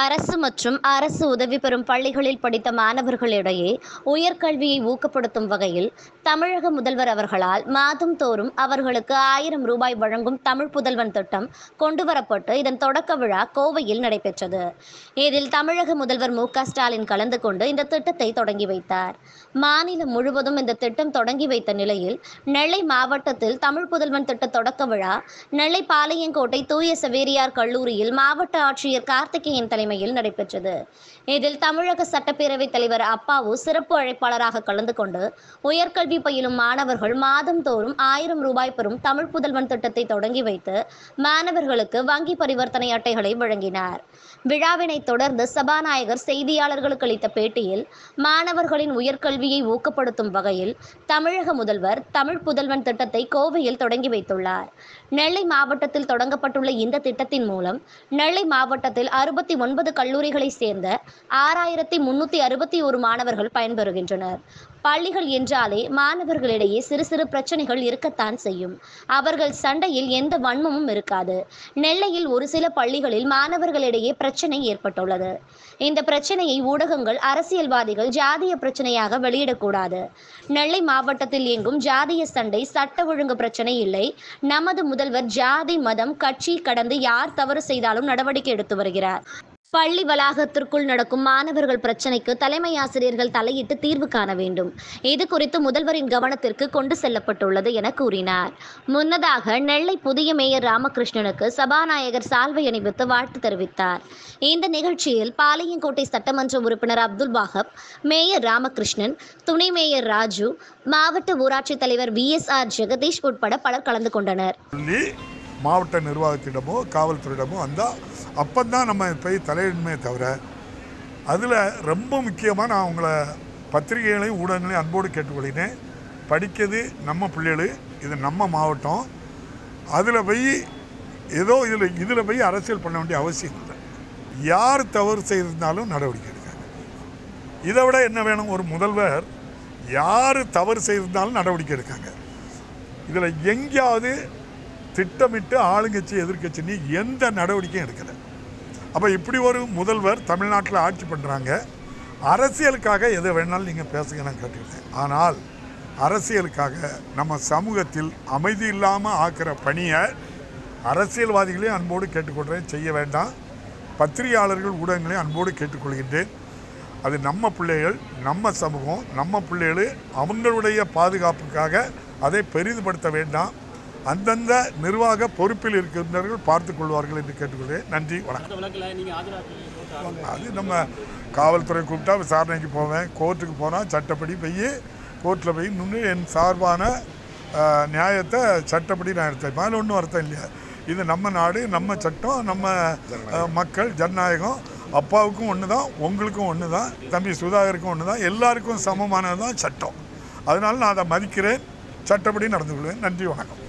அரசு மற்றும் அரசு உதவி பெறும் பள்ளிகளில் படித்த மாணவர்களிடையே உயர்கல்வியை ஊக்கப்படுத்தும் வகையில் தமிழக முதல்வர் அவர்களால் மாதம் தோறும் அவர்களுக்கு ஆயிரம் ரூபாய் வழங்கும் தமிழ் புதல்வன் திட்டம் கொண்டுவரப்பட்டு இதன் தொடக்க விழா கோவையில் நடைபெற்றது இதில் தமிழக முதல்வர் மு ஸ்டாலின் கலந்து கொண்டு இந்த திட்டத்தை தொடங்கி வைத்தார் மாநிலம் முழுவதும் இந்த திட்டம் தொடங்கி வைத்த நிலையில் நெல்லை மாவட்டத்தில் தமிழ் புதல்வன் திட்ட தொடக்க விழா நெல்லை பாளையங்கோட்டை தூய செவேரியார் கல்லூரியில் மாவட்ட ஆட்சியர் கார்த்திகேயன் தலைமை தலைமையில் நடைபெற்றது இதில் தமிழக சட்டப்பேரவைத் தலைவர் அப்பாவு சிறப்பு அழைப்பாளராக கலந்து கொண்டு உயர்கல்வி பயிலும் மாணவர்கள் தோறும் ஆயிரம் ரூபாய் பெறும் தமிழ் புதல்வன் திட்டத்தை தொடங்கி வைத்து மாணவர்களுக்கு வங்கி பரிவர்த்தனை அட்டைகளை வழங்கினார் விழாவினை தொடர்ந்து சபாநாயகர் செய்தியாளர்களுக்கு அளித்த பேட்டியில் மாணவர்களின் உயர்கல்வியை ஊக்கப்படுத்தும் வகையில் தமிழக முதல்வர் தமிழ் புதல்வன் திட்டத்தை கோவையில் தொடங்கி வைத்துள்ளார் நெல்லை மாவட்டத்தில் தொடங்கப்பட்டுள்ள இந்த திட்டத்தின் மூலம் நெல்லை மாவட்டத்தில் அறுபத்தி ஒன்பது கல்லூரிகளை சேர்ந்த ஆறாயிரத்தி முன்னூற்றி அறுபத்தி ஒரு மாணவர்கள் பயன்பெறுகின்றனர் பள்ளிகள் என்றாலே மாணவர்களிடையே சிறு சிறு பிரச்சனைகள் இருக்கத்தான் செய்யும் அவர்கள் சண்டையில் எந்த வன்மமும் இருக்காது நெல்லையில் ஒரு சில பள்ளிகளில் மாணவர்களிடையே பிரச்சனை ஏற்பட்டுள்ளது இந்த பிரச்சனையை ஊடகங்கள் அரசியல்வாதிகள் ஜாதிய பிரச்சனையாக வெளியிடக்கூடாது நெல்லை மாவட்டத்தில் எங்கும் ஜாதிய சண்டை சட்ட ஒழுங்கு பிரச்சனை இல்லை நமது முதல்வர் ஜாதி மதம் கட்சி கடந்து யார் தவறு செய்தாலும் நடவடிக்கை எடுத்து வருகிறார் பள்ளி வளாகத்திற்குள் நடக்கும் மாணவர்கள் பிரச்சினைக்கு தலைமை ஆசிரியர்கள் தலையிட்டு தீர்வு காண வேண்டும் இது குறித்து முதல்வரின் கவனத்திற்கு கொண்டு செல்லப்பட்டுள்ளது என கூறினார் முன்னதாக நெல்லை புதிய மேயர் ராமகிருஷ்ணனுக்கு சபாநாயகர் சால்வை அணிவித்து வாழ்த்து தெரிவித்தார் இந்த நிகழ்ச்சியில் பாளையங்கோட்டை சட்டமன்ற உறுப்பினர் அப்துல் வாஹப் மேயர் ராமகிருஷ்ணன் துணை மேயர் ராஜு மாவட்ட ஊராட்சி தலைவர் வி எஸ் ஆர் ஜெகதீஷ் உட்பட பலர் கலந்து கொண்டனர் மாவட்ட நிர்வாகத்திடமோ காவல்துறையிடமோ வந்தால் அப்போ தான் நம்ம போய் தலையிடணுமே தவிர அதில் ரொம்ப முக்கியமாக நான் அவங்கள பத்திரிகைகளையும் ஊடகங்களையும் அன்போடு கேட்டுக்கொள்கிறேன் படிக்கிறது நம்ம பிள்ளைகள் இது நம்ம மாவட்டம் அதில் போய் ஏதோ இதில் இதில் போய் அரசியல் பண்ண வேண்டிய அவசியம் இல்லை யார் தவறு செய்திருந்தாலும் நடவடிக்கை எடுக்காங்க இதை விட என்ன வேணும் ஒரு முதல்வர் யார் தவறு செய்திருந்தாலும் நடவடிக்கை எடுக்காங்க இதில் எங்கேயாவது திட்டமிட்டு ஆளுங்கட்சி எதிர்கட்சி நீ எந்த நடவடிக்கையும் எடுக்கலை அப்போ இப்படி ஒரு முதல்வர் தமிழ்நாட்டில் ஆட்சி பண்ணுறாங்க அரசியலுக்காக எது வேணாலும் நீங்கள் பேசுங்க நான் கேட்டுக்கிட்டேன் ஆனால் அரசியலுக்காக நம்ம சமூகத்தில் அமைதி இல்லாமல் ஆக்கிற பணியை அரசியல்வாதிகளையும் அன்போடு கேட்டுக்கொள்கிறேன் செய்ய வேண்டாம் பத்திரிகையாளர்கள் ஊடகங்களையும் அன்போடு கேட்டுக்கொள்கின்றேன் அது நம்ம பிள்ளைகள் நம்ம சமூகம் நம்ம பிள்ளைகள் அவங்களுடைய பாதுகாப்புக்காக அதை பெரிதுபடுத்த வேண்டாம் அந்தந்த நிர்வாக பொறுப்பில் இருக்கின்றவர்கள் பார்த்துக் கொள்வார்கள் என்று கேட்டுக்கொள்கிறேன் நன்றி வணக்கம் அது நம்ம காவல்துறை கூப்பிட்டா விசாரணைக்கு போவேன் கோர்ட்டுக்கு போனால் சட்டப்படி போய் கோர்ட்டில் போய் நின்று என் சார்பான நியாயத்தை சட்டப்படி நான் எடுத்தேன் அதில் ஒன்றும் அர்த்தம் இல்லையா இது நம்ம நாடு நம்ம சட்டம் நம்ம மக்கள் ஜனநாயகம் அப்பாவுக்கும் ஒன்று தான் உங்களுக்கும் ஒன்று தான் தம்பி சுதாகருக்கும் ஒன்று தான் எல்லாருக்கும் சமமானது தான் சட்டம் அதனால் நான் அதை மதிக்கிறேன் சட்டப்படி நடந்து கொள்வேன் நன்றி வணக்கம்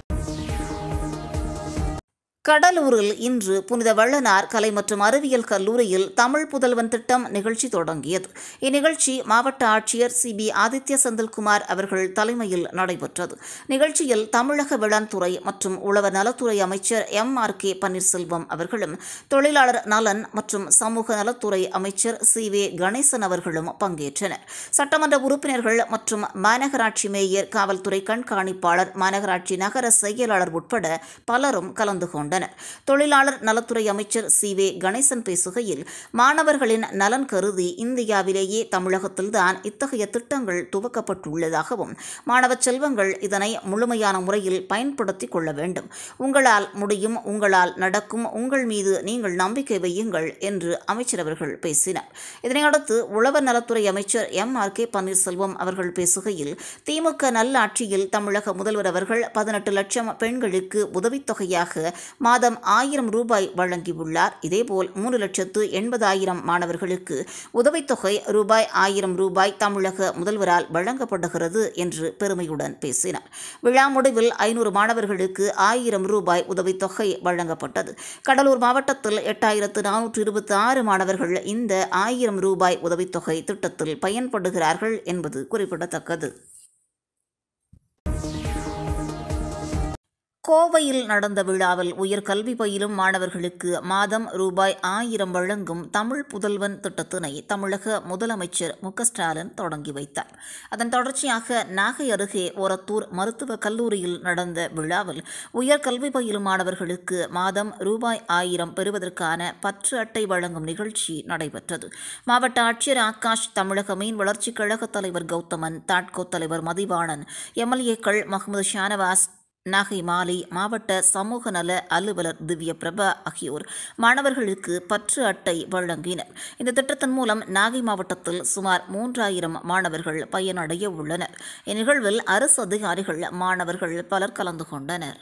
கடலூரில் இன்று புனித வள்ளனார் கலை மற்றும் அறிவியல் கல்லூரியில் தமிழ் புதல்வன் திட்டம் நிகழ்ச்சி தொடங்கியது இந்நிகழ்ச்சி மாவட்ட ஆட்சியர் சி பி ஆதித்ய செந்தில்குமார் அவர்கள் தலைமையில் நடைபெற்றது நிகழ்ச்சியில் தமிழக வேளாண் துறை மற்றும் உழவர் நலத்துறை அமைச்சர் எம் ஆர் கே பன்னீர்செல்வம் அவர்களும் தொழிலாளர் நலன் மற்றும் சமூக நலத்துறை அமைச்சர் சி வே கணேசன் அவர்களும் பங்கேற்றனர் சட்டமன்ற உறுப்பினர்கள் மற்றும் மாநகராட்சி மேயர் காவல்துறை கண்காணிப்பாளர் மாநகராட்சி நகர செயலாளர் உட்பட பலரும் கலந்து கொண்டனர் கொண்டனர் தொழிலாளர் நலத்துறை அமைச்சர் சி வே கணேசன் பேசுகையில் மாணவர்களின் நலன் கருதி இந்தியாவிலேயே தமிழகத்தில்தான் இத்தகைய திட்டங்கள் துவக்கப்பட்டுள்ளதாகவும் மாணவ செல்வங்கள் இதனை முழுமையான முறையில் பயன்படுத்திக் கொள்ள வேண்டும் உங்களால் முடியும் உங்களால் நடக்கும் உங்கள் மீது நீங்கள் நம்பிக்கை வையுங்கள் என்று அமைச்சர் அவர்கள் பேசினார் இதனையடுத்து உழவர் நலத்துறை அமைச்சர் எம் ஆர் கே பன்னீர்செல்வம் அவர்கள் பேசுகையில் திமுக நல்லாட்சியில் தமிழக முதல்வர் அவர்கள் பதினெட்டு லட்சம் பெண்களுக்கு உதவித்தொகையாக மாதம் ஆயிரம் ரூபாய் வழங்கியுள்ளார் இதேபோல் மூணு லட்சத்து எண்பதாயிரம் மாணவர்களுக்கு உதவித்தொகை ரூபாய் ஆயிரம் ரூபாய் தமிழக முதல்வரால் வழங்கப்படுகிறது என்று பெருமையுடன் பேசினார் விழா முடிவில் ஐநூறு மாணவர்களுக்கு ஆயிரம் ரூபாய் உதவித்தொகை வழங்கப்பட்டது கடலூர் மாவட்டத்தில் எட்டாயிரத்து நானூற்று இருபத்தி ஆறு மாணவர்கள் இந்த ஆயிரம் ரூபாய் உதவித்தொகை திட்டத்தில் பயன்படுகிறார்கள் என்பது குறிப்பிடத்தக்கது கோவையில் நடந்த விழாவில் உயர்கல்வி பயிலும் மாணவர்களுக்கு மாதம் ரூபாய் ஆயிரம் வழங்கும் தமிழ் புதல்வன் திட்டத்தினை தமிழக முதலமைச்சர் மு ஸ்டாலின் தொடங்கி வைத்தார் அதன் தொடர்ச்சியாக நாகை அருகே ஒரத்தூர் மருத்துவக் கல்லூரியில் நடந்த விழாவில் உயர்கல்வி பயிலும் மாணவர்களுக்கு மாதம் ரூபாய் ஆயிரம் பெறுவதற்கான பற்று அட்டை வழங்கும் நிகழ்ச்சி நடைபெற்றது மாவட்ட ஆட்சியர் ஆகாஷ் தமிழக மீன் வளர்ச்சிக் கழக தலைவர் கௌதமன் தாட்கோ தலைவர் மதிவாணன் எம்எல்ஏக்கள் முகமது ஷானவாஸ் நாகை மாலை மாவட்ட சமூக நல அலுவலர் திவ்ய பிரபா ஆகியோர் மாணவர்களுக்கு பற்று அட்டை வழங்கினர் இந்த திட்டத்தின் மூலம் நாகை மாவட்டத்தில் சுமார் மூன்றாயிரம் மாணவர்கள் பயனடைய உள்ளனர் இந்நிகழ்வில் அரசு அதிகாரிகள் மாணவர்கள் பலர் கலந்து கொண்டனர்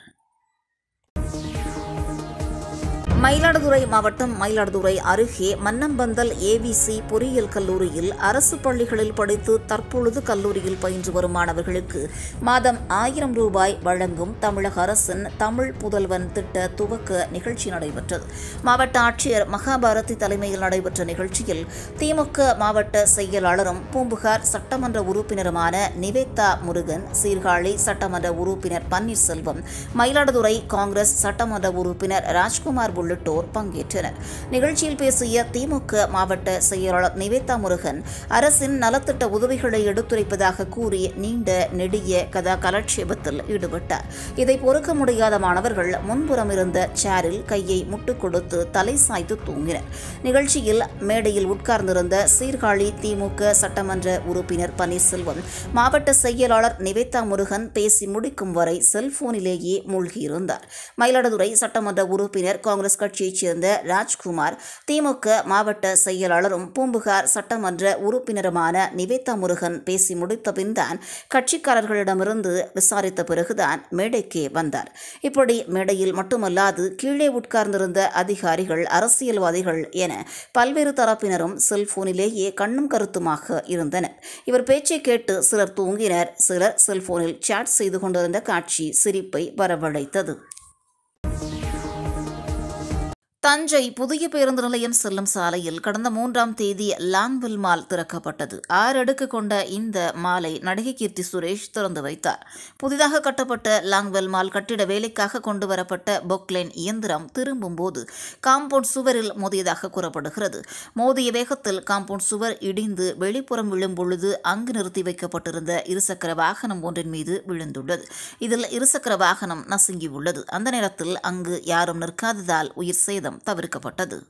மயிலாடுதுறை மாவட்டம் மயிலாடுதுறை அருகே மன்னம்பந்தல் ஏவிசி பொறியியல் கல்லூரியில் அரசு பள்ளிகளில் படித்து தற்பொழுது கல்லூரியில் பயின்று வரும் மாணவர்களுக்கு மாதம் ஆயிரம் ரூபாய் வழங்கும் தமிழக அரசின் தமிழ் புதல்வன் திட்ட துவக்க நிகழ்ச்சி நடைபெற்றது மாவட்ட ஆட்சியர் மகாபாரதி தலைமையில் நடைபெற்ற நிகழ்ச்சியில் திமுக மாவட்ட செயலாளரும் பூம்புகார் சட்டமன்ற உறுப்பினருமான நிவேதா முருகன் சீர்காழி சட்டமன்ற உறுப்பினர் பன்னீர்செல்வம் மயிலாடுதுறை காங்கிரஸ் சட்டமன்ற உறுப்பினர் ராஜ்குமார் உள்ளிட்ட உள்ளிட்டோர் பங்கேற்றனர் நிகழ்ச்சியில் பேசிய திமுக மாவட்ட செயலாளர் நிவேதா முருகன் அரசின் நலத்திட்ட உதவிகளை எடுத்துரைப்பதாக கூறி நீண்ட நெடிய கதா கலட்சேபத்தில் ஈடுபட்டார் இதை பொறுக்க முடியாத மாணவர்கள் முன்புறம் இருந்த சேரில் கையை முட்டுக் கொடுத்து தலை சாய்த்து தூங்கினர் நிகழ்ச்சியில் மேடையில் உட்கார்ந்திருந்த சீர்காழி திமுக சட்டமன்ற உறுப்பினர் பன்னீர்செல்வம் மாவட்ட செயலாளர் நிவேதா முருகன் பேசி முடிக்கும் வரை செல்போனிலேயே மூழ்கியிருந்தார் மயிலாடுதுறை சட்டமன்ற உறுப்பினர் காங்கிரஸ் கட்சியைச் சேர்ந்த ராஜ்குமார் திமுக மாவட்ட செயலாளரும் பூம்புகார் சட்டமன்ற உறுப்பினருமான நிவேதா முருகன் பேசி முடித்த பின்தான் கட்சிக்காரர்களிடமிருந்து விசாரித்த பிறகுதான் மேடைக்கே வந்தார் இப்படி மேடையில் மட்டுமல்லாது கீழே உட்கார்ந்திருந்த அதிகாரிகள் அரசியல்வாதிகள் என பல்வேறு தரப்பினரும் செல்போனிலேயே கண்ணும் கருத்துமாக இருந்தனர் இவர் பேச்சை கேட்டு சிலர் தூங்கினர் சிலர் செல்போனில் சேட் செய்து கொண்டிருந்த காட்சி சிரிப்பை வரவழைத்தது தஞ்சை புதிய பேருந்து நிலையம் செல்லும் சாலையில் கடந்த மூன்றாம் தேதி லாங்வில் மால் திறக்கப்பட்டது ஆறு அடுக்கு கொண்ட இந்த மாலை நடிகை கீர்த்தி சுரேஷ் திறந்து வைத்தார் புதிதாக கட்டப்பட்ட லாங்வெல் மால் கட்டிட வேலைக்காக கொண்டு வரப்பட்ட பொக்லைன் இயந்திரம் திரும்பும் போது காம்பவுண்ட் சுவரில் மோதியதாக கூறப்படுகிறது மோதிய வேகத்தில் காம்பவுண்ட் சுவர் இடிந்து வெளிப்புறம் விழும் பொழுது அங்கு நிறுத்தி வைக்கப்பட்டிருந்த இருசக்கர வாகனம் ஒன்றின் மீது விழுந்துள்ளது இதில் இருசக்கர வாகனம் நசுங்கியுள்ளது அந்த நேரத்தில் அங்கு யாரும் நிற்காததால் உயிர் சேதம் தவிர்க்கப்பட்டது